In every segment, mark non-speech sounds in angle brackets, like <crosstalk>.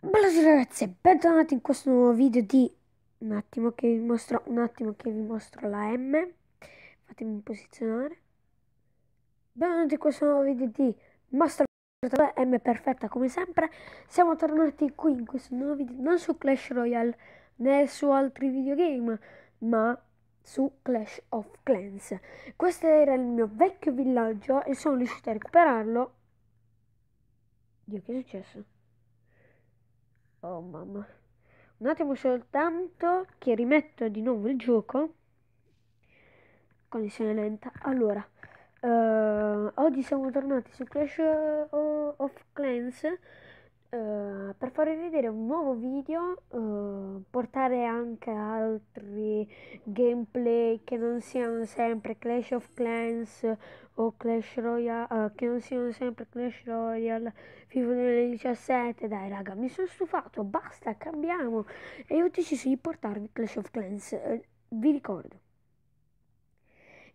Buonasera ragazzi e bentornati in questo nuovo video di un attimo che vi mostro un attimo che vi mostro la M fatemi posizionare benvenuti in questo nuovo video di mostro la M perfetta come sempre siamo tornati qui in questo nuovo video non su Clash Royale né su altri videogame ma su Clash of Clans questo era il mio vecchio villaggio e sono riuscito a recuperarlo Dio che è successo? Oh mamma. Un attimo soltanto che rimetto di nuovo il gioco. Connessione lenta. Allora, eh, oggi siamo tornati su Clash of Clans eh, per farvi vedere un nuovo video, uh, portare anche altri gameplay che non siano sempre Clash of Clans o Clash Royale, uh, che non siano sempre Clash Royale, FIFA 2017, dai raga, mi sono stufato, basta, cambiamo. E io ho deciso di portarvi Clash of Clans, vi ricordo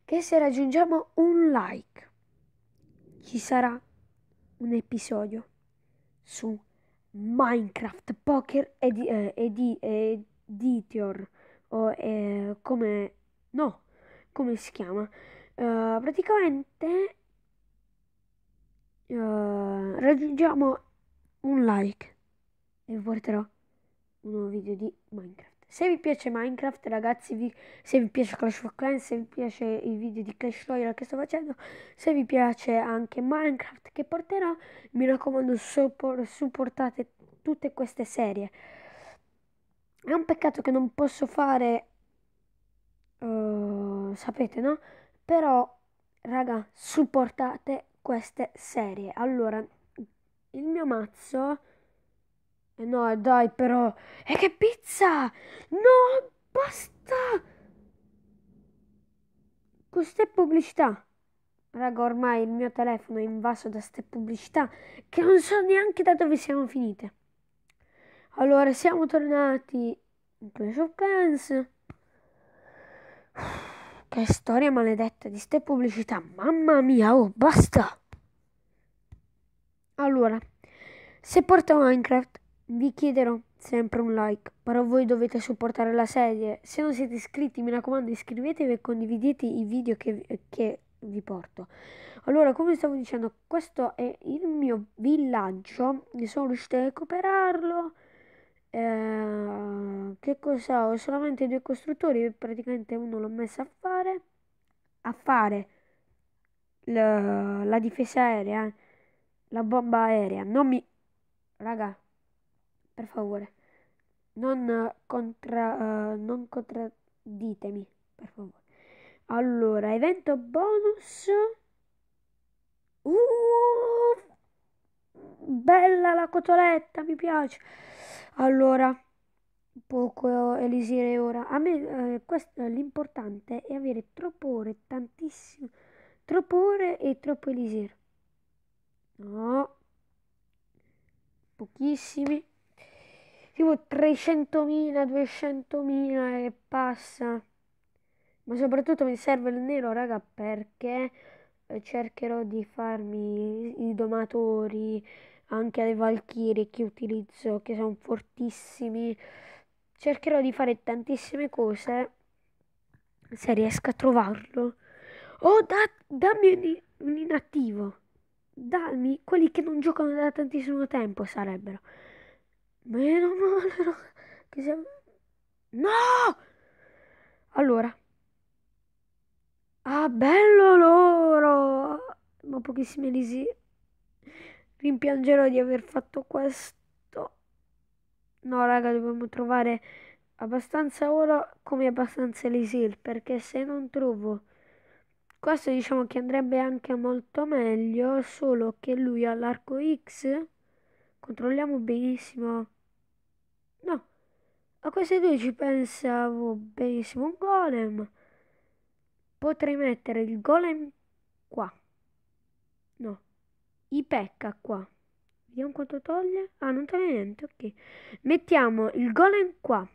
che se raggiungiamo un like ci sarà un episodio su Minecraft Poker edi, edi, eh, Editor o eh, come no, come si chiama? Uh, praticamente uh, raggiungiamo un like e porterò un nuovo video di Minecraft. Se vi piace Minecraft ragazzi, vi, se vi piace Clash of Clans, se vi piace i video di Clash Royale che sto facendo, se vi piace anche Minecraft che porterò, mi raccomando support, supportate tutte queste serie. È un peccato che non posso fare, uh, sapete no? Però raga, supportate queste serie. Allora, il mio mazzo e eh No, eh, dai, però. E eh, che pizza! No, basta! Queste pubblicità. Raga, ormai il mio telefono è invaso da ste pubblicità che non so neanche da dove siamo finite. Allora, siamo tornati in Clash of Clans. <sighs> Che storia maledetta di ste pubblicità. Mamma mia, oh, basta! Allora, se porta Minecraft vi chiederò sempre un like, però voi dovete supportare la serie. Se non siete iscritti, mi raccomando, iscrivetevi e condividete i video che, che vi porto. Allora, come stavo dicendo, questo è il mio villaggio. Mi sono riuscito a recuperarlo. Eh, che cosa ho? Solamente due costruttori. Praticamente uno l'ho messo a fare. A fare la, la difesa aerea. Eh, la bomba aerea. Non mi... Raga, per favore. Non, contra, uh, non contradditemi, per favore. Allora, evento bonus. Uh, bella la cotoletta, mi piace. Allora, poco elisire ora. A me eh, questo, l'importante è avere troppo ore, tantissimo. Troppo ore e troppo elisire. No. Pochissimi tipo 300.000, 200.000 e passa. Ma soprattutto mi serve il nero, raga, perché eh, cercherò di farmi i domatori, anche alle valchirie che utilizzo, che sono fortissimi. Cercherò di fare tantissime cose, se riesco a trovarlo. Oh, da, dammi un, un inattivo. Dammi quelli che non giocano da tantissimo tempo sarebbero. Meno male che siamo... No! Allora. Ah, bello loro! Ma pochissimi lisi rimpiangerò di aver fatto questo. No, raga, dobbiamo trovare abbastanza oro come abbastanza elisir, perché se non trovo... Questo diciamo che andrebbe anche molto meglio, solo che lui ha l'arco X. Controlliamo benissimo a questi due ci pensavo benissimo un golem. Potrei mettere il golem qua. No, i pecca qua. Vediamo quanto toglie. Ah, non toglie niente, ok. Mettiamo il golem qua.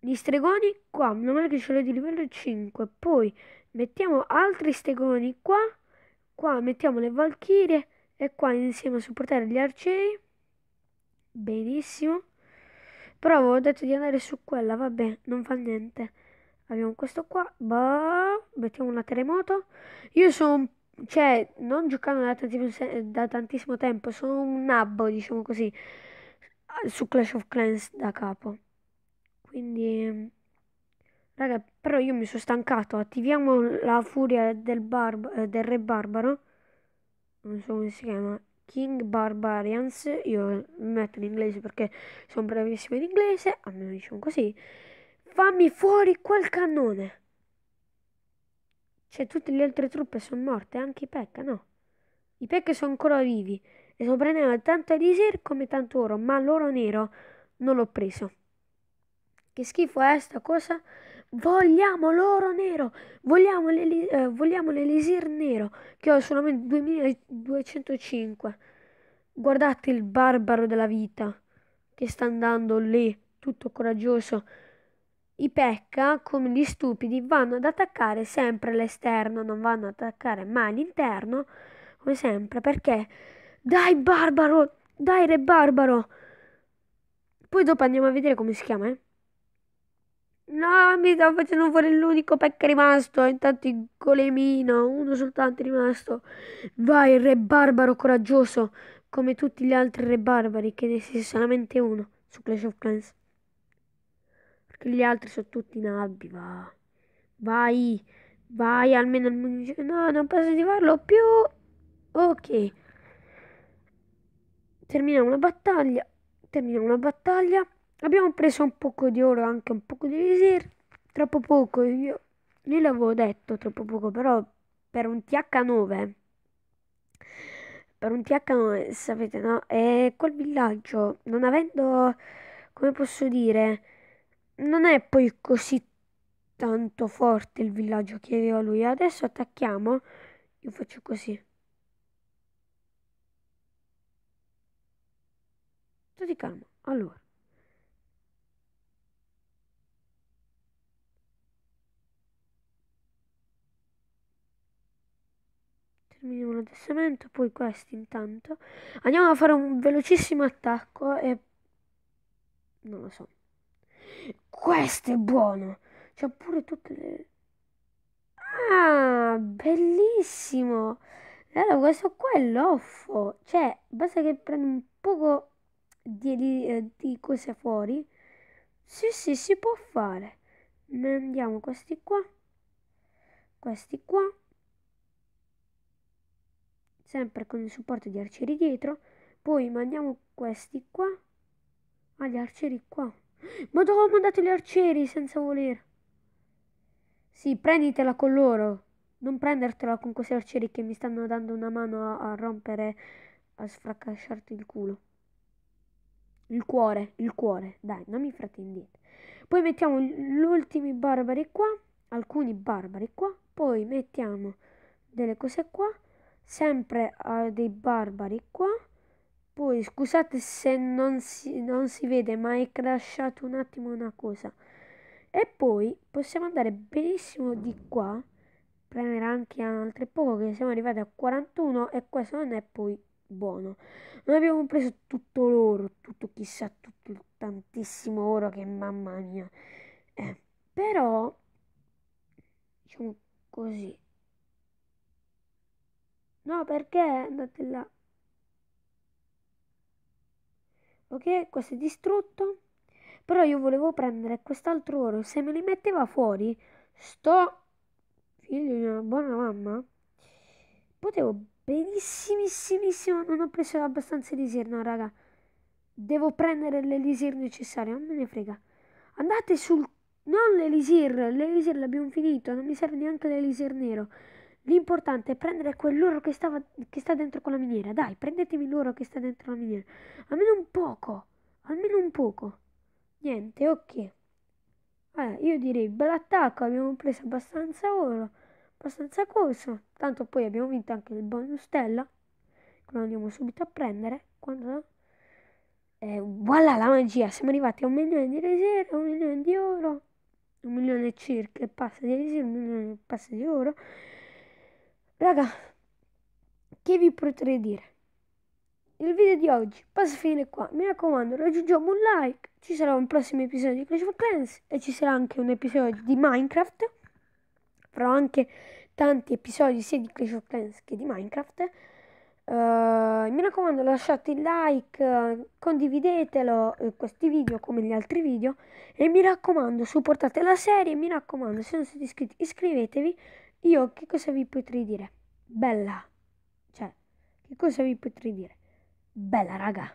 Gli stregoni qua. Meno male che ce l'ho di livello 5. Poi mettiamo altri stregoni qua. Qua mettiamo le valchirie. E qua insieme a supportare gli arcieri. Benissimo. Però avevo detto di andare su quella, vabbè, non fa niente. Abbiamo questo qua, bah, mettiamo una terremoto. Io sono, cioè, non giocando da tantissimo, da tantissimo tempo, sono un nabbo, diciamo così, su Clash of Clans da capo. Quindi, raga, però io mi sono stancato. Attiviamo la furia del, barba, eh, del re barbaro. Non so come si chiama, King Barbarians, io metto in inglese perché sono bravissimo in inglese, almeno diciamo così, fammi fuori quel cannone. Cioè tutte le altre truppe sono morte, anche i Pekka, no? I Pekka sono ancora vivi e sorprendevano tanto Elisir come tanto oro, ma l'oro nero non l'ho preso. Che schifo è sta cosa? Vogliamo l'oro nero, vogliamo, l'eli- eh, vogliamo l'elisir nero, che ho solamente 2205. Guardate il barbaro della vita che sta andando lì, tutto coraggioso. I pecca, come gli stupidi, vanno ad attaccare sempre l'esterno, non vanno ad attaccare mai l'interno, come sempre, perché dai barbaro, dai re barbaro. Poi dopo andiamo a vedere come si chiama, eh? No, mi stavo facendo fuori l'unico pack rimasto. Intanto il golemino, uno soltanto è rimasto. Vai, re barbaro coraggioso, come tutti gli altri re barbari, che ne sei solamente uno su Clash of Clans. Perché gli altri sono tutti nabbi, va. Vai, vai, almeno il munizione. No, non posso attivarlo più. Ok. Terminiamo la battaglia. Terminiamo la battaglia. Abbiamo preso un poco di oro, anche un poco di visir. Troppo poco, io, io l'avevo detto troppo poco, però per un TH9 per un TH9 sapete no e quel villaggio non avendo come posso dire non è poi così tanto forte il villaggio che aveva lui adesso attacchiamo io faccio così Tutti calmo, allora addessamento, poi questi intanto. Andiamo a fare un velocissimo attacco e... Non lo so. Questo è buono! C'è pure tutte le... Ah, bellissimo! Allora, questo qua è l'offo. Cioè, basta che prenda un poco di, di, eh, di cose fuori. Sì, sì, si può fare. Ne andiamo questi qua. Questi qua sempre con il supporto di arcieri dietro, poi mandiamo questi qua ah, gli arcieri qua. Ma dove ho mandato gli arcieri senza voler. Sì, prenditela con loro. Non prendertela con questi arcieri che mi stanno dando una mano a, a rompere, a sfraccasciarti il culo. Il cuore, il cuore. Dai, non mi fate indietro. Poi mettiamo gli ultimi barbari qua, alcuni barbari qua. Poi mettiamo delle cose qua sempre uh, dei barbari qua. Poi scusate se non si, non si vede, ma è crashato un attimo una cosa. E poi possiamo andare benissimo di qua, prendere anche altre poco che siamo arrivati a 41 e questo non è poi buono. Non abbiamo preso tutto l'oro, tutto chissà, tutto tantissimo oro che mamma mia. Eh, però, diciamo così, No, perché andate là? Ok, questo è distrutto. Però io volevo prendere quest'altro oro. Se me li metteva fuori, sto figlio di una buona mamma, potevo benissimissimo. Non ho preso abbastanza elisir, no, raga. Devo prendere l'elisir necessario, non me ne frega. Andate sul... Non l'elisir, l'elisir l'abbiamo finito, non mi serve neanche l'elisir nero. L'importante è prendere quell'oro che, stava, che sta dentro quella miniera. Dai, prendetemi l'oro che sta dentro la miniera. Almeno un poco. Almeno un poco. Niente, ok. Allora, eh, io direi bell'attacco, abbiamo preso abbastanza oro, abbastanza corso. Tanto poi abbiamo vinto anche il bonus stella. Lo andiamo subito a prendere. Quando... Eh, voilà la magia, siamo arrivati a un milione di riserve, un milione di oro, un milione circa e passa di riserve, un milione passa di oro. Raga, che vi potrei dire? Il video di oggi passa fine qua. Mi raccomando, raggiungiamo un like. Ci sarà un prossimo episodio di Clash of Clans e ci sarà anche un episodio di Minecraft. Farò anche tanti episodi sia di Clash of Clans che di Minecraft. Uh, mi raccomando lasciate il like, condividetelo eh, questi video come gli altri video e mi raccomando supportate la serie, mi raccomando se non siete iscritti iscrivetevi io che cosa vi potrei dire? Bella. Cioè, che cosa vi potrei dire? Bella, raga.